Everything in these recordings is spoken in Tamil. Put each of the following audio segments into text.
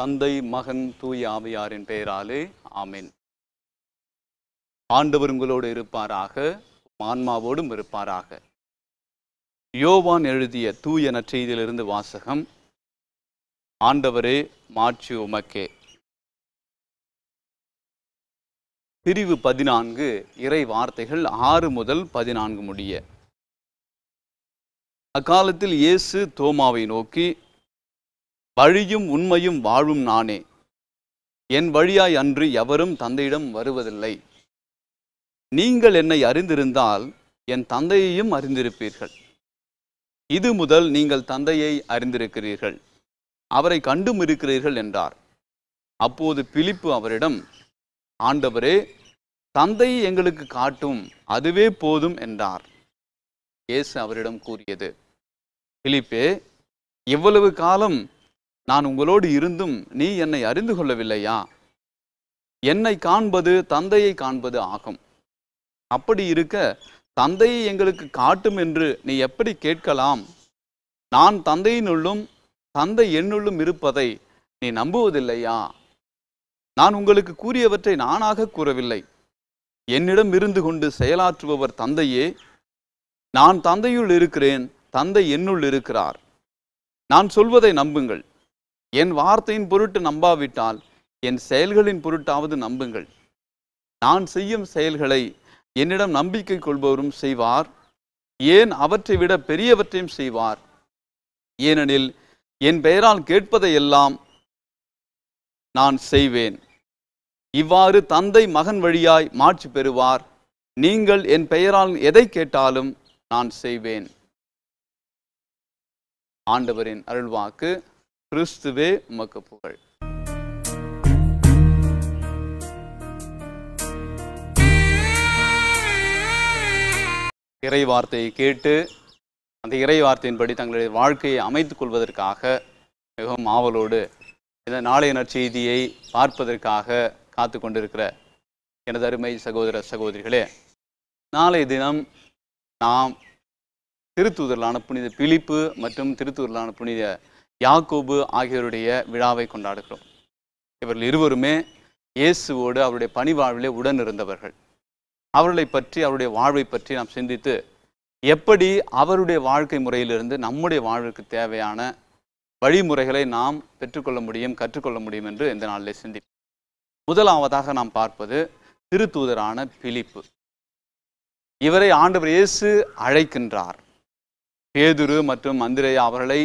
தந்தை மகன் தூய் ஆவியாரின் பெயராலே ஆமீன் ஆண்டவர் உங்களோடு இருப்பாராக ஆன்மாவோடும் இருப்பாராக யோவான் எழுதிய தூய நற்செய்தியிலிருந்து வாசகம் ஆண்டவரே மாட்சி உமக்கே பிரிவு பதினான்கு இறை வார்த்தைகள் ஆறு முதல் பதினான்கு முடிய அக்காலத்தில் இயேசு தோமாவை நோக்கி வழியும் உண்மையும் வாழும் நானே என் வழியாய் அன்று எவரும் தந்தையிடம் வருவதில்லை நீங்கள் என்னை அறிந்திருந்தால் என் தந்தையையும் அறிந்திருப்பீர்கள் இது முதல் நீங்கள் தந்தையை அறிந்திருக்கிறீர்கள் அவரை கண்டும் இருக்கிறீர்கள் என்றார் அப்போது பிலிப்பு அவரிடம் ஆண்டவரே தந்தையை எங்களுக்கு காட்டும் அதுவே போதும் என்றார் இயேசு அவரிடம் கூறியது பிலிப்பே இவ்வளவு காலம் நான் உங்களோடு இருந்தும் நீ என்னை அறிந்து கொள்ளவில்லையா என்னை காண்பது தந்தையை காண்பது ஆகும் அப்படி இருக்க தந்தையை எங்களுக்கு காட்டும் என்று நீ எப்படி கேட்கலாம் நான் தந்தையினுள்ளும் தந்தை என்னுள்ளும் இருப்பதை நீ நம்புவதில்லையா நான் உங்களுக்கு கூறியவற்றை நானாக கூறவில்லை என்னிடம் இருந்து கொண்டு செயலாற்றுபவர் தந்தையே நான் தந்தையுள் இருக்கிறேன் தந்தை என்னுள் இருக்கிறார் நான் சொல்வதை நம்புங்கள் என் வார்த்தையின் பொருட்டு நம்பாவிட்டால் என் செயல்களின் பொருட்டாவது நம்புங்கள் நான் செய்யும் செயல்களை என்னிடம் நம்பிக்கை கொள்பவரும் செய்வார் ஏன் அவற்றை விட பெரியவற்றையும் செய்வார் ஏனெனில் என் பெயரால் கேட்பதையெல்லாம் நான் செய்வேன் இவ்வாறு தந்தை மகன் வழியாய் மாட்சி பெறுவார் நீங்கள் என் பெயரால் எதை கேட்டாலும் நான் செய்வேன் ஆண்டவரின் அருள்வாக்கு கிறிஸ்துவே உமக்கு புகழ் இறை வார்த்தையை கேட்டு அந்த இறை வார்த்தையின்படி தங்களுடைய வாழ்க்கையை அமைத்துக் கொள்வதற்காக மிகவும் ஆவலோடு இந்த நாளைய செய்தியை பார்ப்பதற்காக காத்து கொண்டிருக்கிற எனது அருமை சகோதர சகோதரிகளே நாளைய தினம் நாம் திருத்தூதரலான புனித பிழிப்பு மற்றும் திருத்தூதரலான புனித யாக்கோபு ஆகியோருடைய விழாவை கொண்டாடுகிறோம் இவர்கள் இருவருமே இயேசுவோடு அவருடைய பணி வாழ்விலே உடன் இருந்தவர்கள் அவர்களை பற்றி அவருடைய வாழ்வை பற்றி நாம் சிந்தித்து எப்படி அவருடைய வாழ்க்கை முறையிலிருந்து நம்முடைய வாழ்வுக்கு தேவையான வழிமுறைகளை நாம் பெற்றுக்கொள்ள முடியும் கற்றுக்கொள்ள முடியும் என்று இந்த நாளில் சிந்திப்போம் முதலாவதாக நாம் பார்ப்பது திருத்தூதரான பிலிப்பு இவரை ஆண்டவர் இயேசு அழைக்கின்றார் பேதுரு மற்றும் மந்திரையா அவர்களை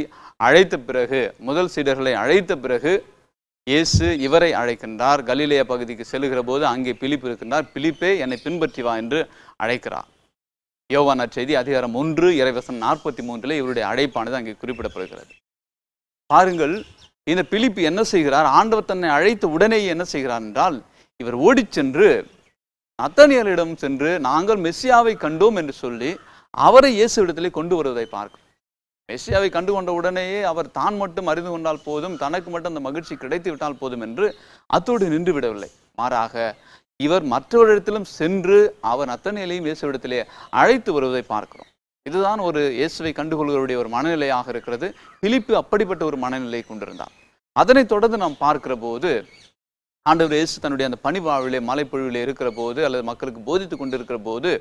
அழைத்த பிறகு முதல் சீடர்களை அழைத்த பிறகு இயேசு இவரை அழைக்கின்றார் கலிலேய பகுதிக்கு செல்கிற போது அங்கே பிலிப்பு இருக்கின்றார் பிலிப்பே என்னை பின்பற்றி வா என்று அழைக்கிறார் யோவான செய்தி அதிகாரம் ஒன்று இறைவசம் நாற்பத்தி மூன்றில் இவருடைய அழைப்பானது அங்கே குறிப்பிடப்படுகிறது பாருங்கள் இந்த பிலிப்பு என்ன செய்கிறார் ஆண்டவர் தன்னை அழைத்த உடனேயே என்ன செய்கிறார் என்றால் இவர் ஓடிச் சென்று அத்தனியலிடம் சென்று நாங்கள் மெஸ்ஸியாவை கண்டோம் என்று சொல்லி அவரை இயேசு இடத்திலே கொண்டு வருவதை பார்க்கும் மெஸ்ஸியாவை கண்டுகொண்ட உடனேயே அவர் தான் மட்டும் அறிந்து கொண்டால் போதும் தனக்கு மட்டும் அந்த மகிழ்ச்சி கிடைத்து விட்டால் போதும் என்று அத்தோடு நின்று விடவில்லை மாறாக இவர் மற்றவரிடத்திலும் சென்று அவர் அத்தனையிலையும் இயேசுவிடத்திலே அழைத்து வருவதை பார்க்கிறோம் இதுதான் ஒரு இயேசுவை கண்டுகொள்கிறவருடைய ஒரு மனநிலையாக இருக்கிறது பிலிப்பு அப்படிப்பட்ட ஒரு மனநிலையை கொண்டிருந்தார் அதனைத் தொடர்ந்து நாம் பார்க்கிற போது ஆண்டவர் இயேசு தன்னுடைய அந்த பணிவாழ்விலே மலைப்பொழிவிலே இருக்கிற போது அல்லது மக்களுக்கு போதித்து கொண்டிருக்கிற போது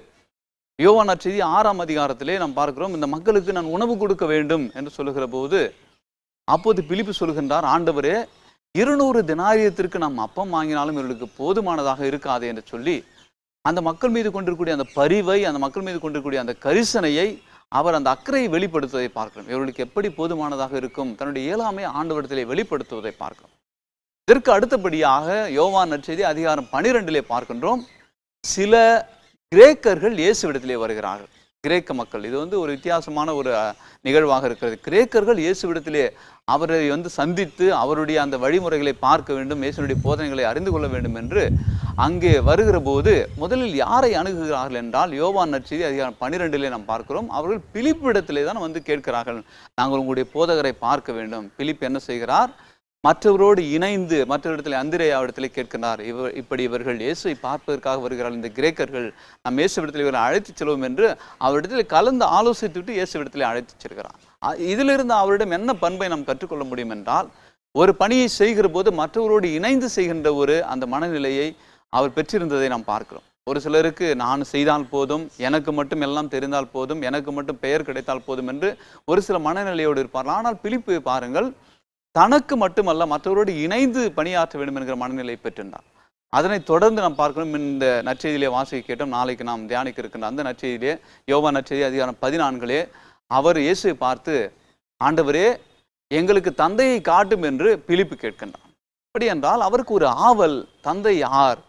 யோவான செய்தி ஆறாம் அதிகாரத்திலே நாம் பார்க்கிறோம் இந்த மக்களுக்கு நான் உணவு கொடுக்க வேண்டும் என்று சொல்லுகிற போது அப்போது பிலிப்பு சொல்கின்றார் ஆண்டவரே இருநூறு தினாரியத்திற்கு நாம் அப்பம் வாங்கினாலும் இவர்களுக்கு போதுமானதாக இருக்காது என்று சொல்லி அந்த மக்கள் மீது கொண்டிருக்கூடிய அந்த பரிவை அந்த மக்கள் மீது கொண்டிருக்கூடிய அந்த கரிசனையை அவர் அந்த அக்கறையை வெளிப்படுத்துவதை பார்க்கிறோம் இவர்களுக்கு எப்படி போதுமானதாக இருக்கும் தன்னுடைய இயலாமை ஆண்டவரத்திலே வெளிப்படுத்துவதை பார்க்கிறோம் இதற்கு அடுத்தபடியாக யோவான் நற்செய்தி அதிகாரம் பனிரெண்டிலே பார்க்கின்றோம் சில கிரேக்கர்கள் இயேசுவிடத்திலே வருகிறார்கள் கிரேக்க மக்கள் இது வந்து ஒரு வித்தியாசமான ஒரு நிகழ்வாக இருக்கிறது கிரேக்கர்கள் இயேசுவிடத்திலே அவரை வந்து சந்தித்து அவருடைய அந்த வழிமுறைகளை பார்க்க வேண்டும் இயேசுடைய போதனைகளை அறிந்து கொள்ள வேண்டும் என்று அங்கே வருகிற போது முதலில் யாரை அணுகுகிறார்கள் என்றால் யோவான் நச்சிதி அதிகாரம் பன்னிரெண்டிலே நாம் பார்க்கிறோம் அவர்கள் பிலிப்பிடத்திலே தான் வந்து கேட்கிறார்கள் நாங்கள் உங்களுடைய போதகரை பார்க்க வேண்டும் பிலிப் என்ன செய்கிறார் மற்றவரோடு இணைந்து மற்றவரிடத்தில் அந்திரேயாவிடத்தில் கேட்கிறார் இவர் இப்படி இவர்கள் இயேசுவை பார்ப்பதற்காக வருகிறார் இந்த கிரேக்கர்கள் நாம் இயேசுவிடத்தில் இவரை அழைத்து செல்வோம் என்று அவரிடத்தில் கலந்து ஆலோசித்து விட்டு இயேசு இயேசுவிடத்தில் அழைத்து செல்கிறார் இதிலிருந்து அவரிடம் என்ன பண்பை நாம் கற்றுக்கொள்ள முடியும் என்றால் ஒரு பணியை செய்கிற போது மற்றவரோடு இணைந்து செய்கின்ற ஒரு அந்த மனநிலையை அவர் பெற்றிருந்ததை நாம் பார்க்கிறோம் ஒரு சிலருக்கு நான் செய்தால் போதும் எனக்கு மட்டும் எல்லாம் தெரிந்தால் போதும் எனக்கு மட்டும் பெயர் கிடைத்தால் போதும் என்று ஒரு சில மனநிலையோடு இருப்பார் ஆனால் பிலிப்பு பாருங்கள் தனக்கு மட்டுமல்ல மற்றவரோடு இணைந்து பணியாற்ற வேண்டும் என்கிற மனநிலை பெற்றிருந்தார் அதனை தொடர்ந்து நாம் பார்க்கணும் இந்த நற்செய்தியிலே வாசிக்க கேட்டோம் நாளைக்கு நாம் தியானிக்க இருக்கின்ற அந்த நற்செய்தியிலே யோவா நற்செய்தி அதிகாரம் பதினான்களே அவர் இயேசுவை பார்த்து ஆண்டவரே எங்களுக்கு தந்தையை காட்டும் என்று பிழிப்பு கேட்கின்றார் அப்படி என்றால் அவருக்கு ஒரு ஆவல் தந்தை யார்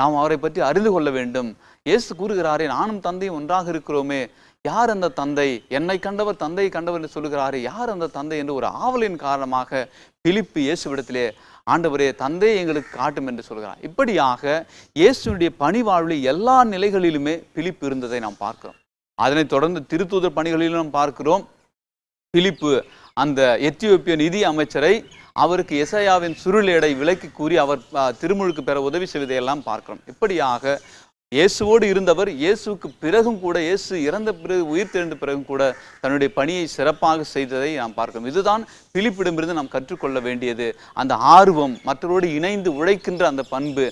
நாம் அவரை பற்றி அறிந்து கொள்ள வேண்டும் இயேசு கூறுகிறாரே நானும் தந்தையும் ஒன்றாக இருக்கிறோமே யார் அந்த தந்தை என்னை கண்டவர் தந்தையை கண்டவர் என்று சொல்லுகிறாரு யார் அந்த தந்தை என்று ஒரு ஆவலின் காரணமாக பிலிப்பு இயேசுவிடத்திலே ஆண்டவரே தந்தையை எங்களுக்கு காட்டும் என்று சொல்கிறார் இப்படியாக இயேசுனுடைய பணிவாழ்வில் எல்லா நிலைகளிலுமே பிலிப்பு இருந்ததை நாம் பார்க்கிறோம் அதனைத் தொடர்ந்து திருத்தூதர் பணிகளிலும் நாம் பார்க்கிறோம் பிலிப்பு அந்த எத்தியோப்பிய நிதி அமைச்சரை அவருக்கு எசையாவின் எடை விலக்கி கூறி அவர் திருமுழுக்கு பெற உதவி செய்வதையெல்லாம் பார்க்கிறோம் இப்படியாக இயேசுவோடு இருந்தவர் இயேசுக்கு பிறகும் கூட இயேசு இறந்த பிறகு உயிர் தெரிந்த பிறகும் கூட தன்னுடைய பணியை சிறப்பாக செய்ததை நாம் பார்க்கிறோம் இதுதான் பிலிப்பிடமிருந்து நாம் கற்றுக்கொள்ள வேண்டியது அந்த ஆர்வம் மற்றவரோடு இணைந்து உழைக்கின்ற அந்த பண்பு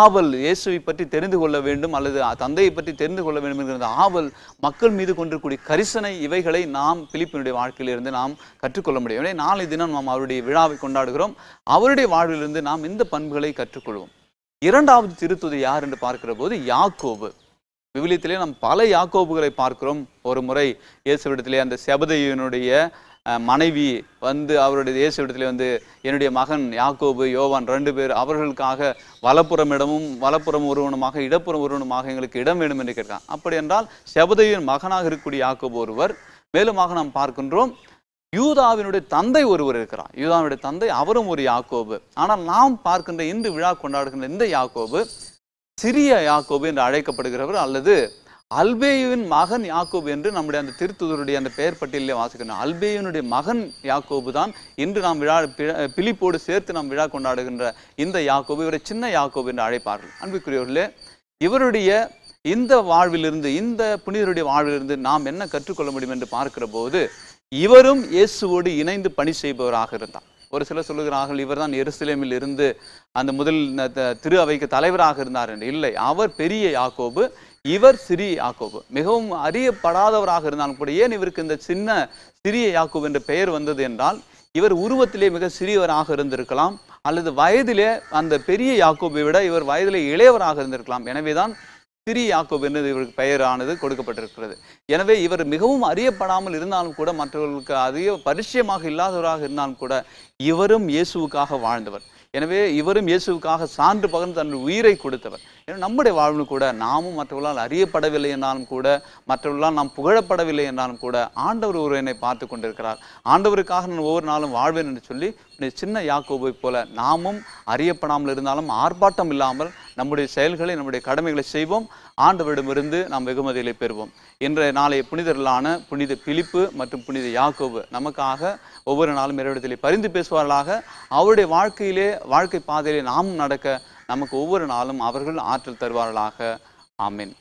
ஆவல் இயேசுவை பற்றி தெரிந்து கொள்ள வேண்டும் அல்லது தந்தையை பற்றி தெரிந்து கொள்ள வேண்டும் என்கிற அந்த ஆவல் மக்கள் மீது கொண்டிருக்கூடிய கரிசனை இவைகளை நாம் பிலிப்பினுடைய வாழ்க்கையிலிருந்து நாம் கற்றுக்கொள்ள முடியும் நாளை தினம் நாம் அவருடைய விழாவை கொண்டாடுகிறோம் அவருடைய வாழ்விலிருந்து நாம் இந்த பண்புகளை கற்றுக்கொள்வோம் இரண்டாவது திருத்துதி யார் என்று பார்க்கிற போது யாக்கோபு விவிலியத்திலே நாம் பல யாக்கோபுகளை பார்க்கிறோம் ஒரு முறை இயேசுவிடத்திலே அந்த செபதையினுடைய மனைவி வந்து அவருடைய இயேசுவிடத்திலே வந்து என்னுடைய மகன் யாக்கோபு யோவான் ரெண்டு பேர் அவர்களுக்காக வலப்புறம் இடமும் வலப்புறம் ஒருவனுமாக இடப்புறம் ஒருவனுமாக எங்களுக்கு இடம் வேண்டும் என்று கேட்கிறான் அப்படி என்றால் செபதையின் மகனாக இருக்கக்கூடிய யாக்கோபு ஒருவர் மேலுமாக நாம் பார்க்கின்றோம் யூதாவினுடைய தந்தை ஒருவர் இருக்கிறார் யூதாவினுடைய தந்தை அவரும் ஒரு யாக்கோபு ஆனால் நாம் பார்க்கின்ற இன்று விழா கொண்டாடுகின்ற இந்த யாக்கோபு சிறிய யாக்கோபு என்று அழைக்கப்படுகிறவர் அல்லது அல்பேயுவின் மகன் யாக்கோபு என்று நம்முடைய அந்த திருத்துதருடைய அந்த பெயர் பட்டியலே வாசிக்கிறோம் அல்பேயுனுடைய மகன் யாக்கோபு தான் இன்று நாம் விழா பிழிப்போடு சேர்த்து நாம் விழா கொண்டாடுகின்ற இந்த யாக்கோபு இவரை சின்ன யாக்கோபு என்று அழைப்பார்கள் அன்புக்குரியவர்களே இவருடைய இந்த வாழ்விலிருந்து இந்த புனிதருடைய வாழ்விலிருந்து நாம் என்ன கற்றுக்கொள்ள முடியும் என்று பார்க்கிற போது இவரும் இயேசுவோடு இணைந்து பணி செய்பவராக இருந்தார் ஒரு சிலர் சொல்லுகிறார்கள் இவர் தான் எருசலேமில் இருந்து அந்த முதல் திரு அவைக்கு தலைவராக இருந்தார் என்று இல்லை அவர் பெரிய யாக்கோபு இவர் சிறிய யாக்கோபு மிகவும் அறியப்படாதவராக இருந்தாலும் கூட ஏன் இவருக்கு இந்த சின்ன சிறிய யாக்கோபு என்ற பெயர் வந்தது என்றால் இவர் உருவத்திலே மிக சிறியவராக இருந்திருக்கலாம் அல்லது வயதிலே அந்த பெரிய யாக்கோபை விட இவர் வயதிலே இளையவராக இருந்திருக்கலாம் எனவேதான் திரி யாக்கோப் என்று இவருக்கு பெயரானது கொடுக்கப்பட்டிருக்கிறது எனவே இவர் மிகவும் அறியப்படாமல் இருந்தாலும் கூட மற்றவர்களுக்கு அதிக பரிச்சயமாக இல்லாதவராக இருந்தாலும் கூட இவரும் இயேசுவுக்காக வாழ்ந்தவர் எனவே இவரும் இயேசுவுக்காக சான்று பகர்ந்து தன் உயிரை கொடுத்தவர் ஏன்னா நம்முடைய வாழ்வு கூட நாமும் மற்றவர்களால் அறியப்படவில்லை என்றாலும் கூட மற்றவர்களால் நாம் புகழப்படவில்லை என்றாலும் கூட ஆண்டவர் ஒருவனை பார்த்து கொண்டிருக்கிறார் ஆண்டவருக்காக நான் ஒவ்வொரு நாளும் வாழ்வேன் என்று சொல்லி சின்ன யாக்கோபை போல நாமும் அறியப்படாமல் இருந்தாலும் ஆர்ப்பாட்டம் இல்லாமல் நம்முடைய செயல்களை நம்முடைய கடமைகளை செய்வோம் ஆண்டவரிடமிருந்து நாம் வெகுமதிகளை பெறுவோம் இன்றைய நாளைய புனிதர்களான புனித பிலிப்பு மற்றும் புனித யாக்கோபு நமக்காக ஒவ்வொரு நாளும் இறைவிடத்திலே பரிந்து பேசுவார்களாக அவருடைய வாழ்க்கையிலே வாழ்க்கை பாதையிலே நாம் நடக்க நமக்கு ஒவ்வொரு நாளும் அவர்கள் ஆற்றல் தருவார்களாக ஆமீன்